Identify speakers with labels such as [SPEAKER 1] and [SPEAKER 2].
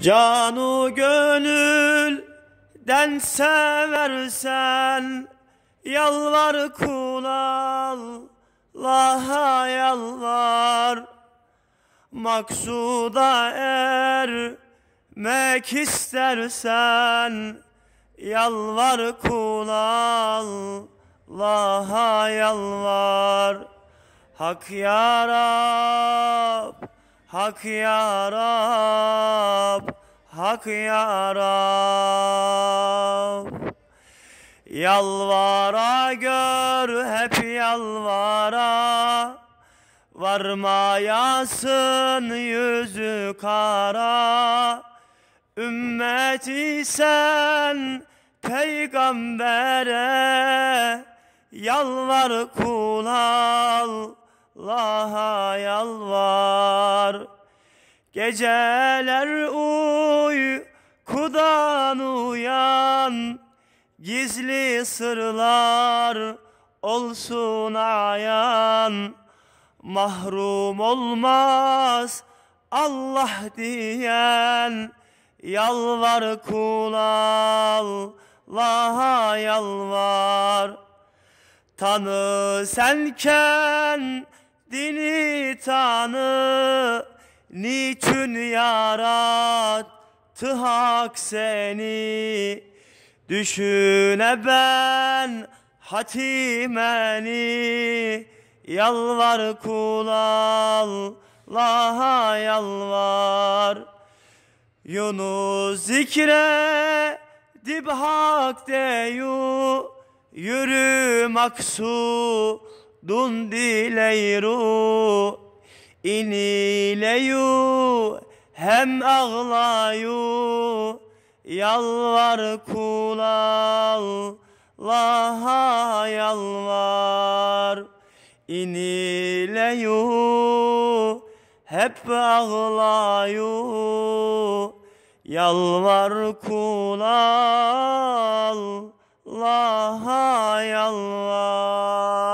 [SPEAKER 1] Canu gönülden seversen Yalvar kulal Allah'a yalvar Maksuda er ermek istersen Yalvar kulal Allah'a yalvar Hak yarar. Hak ya Rab, Hak ya Rab. Yalvara gör hep yalvara Varmayasın yüzü kara Ümmeti sen peygambere Yalvar kulal. al Allah'a yalvar Geceler uy kudan uyan Gizli sırlar olsun ayan Mahrum olmaz Allah diyen Yalvar kul Allah'a yalvar Tanı senken dini tanı Niçin yarattı hak seni Düşüne ben hatimeni Yalvar kul Allah'a yalvar Yunus zikre dib hak deyu Yürü maksu dundileyru inileyu hem ağlayu yalvar kulal laha yalvar inileyu hep ağlayu yalvar kulal laha yalvar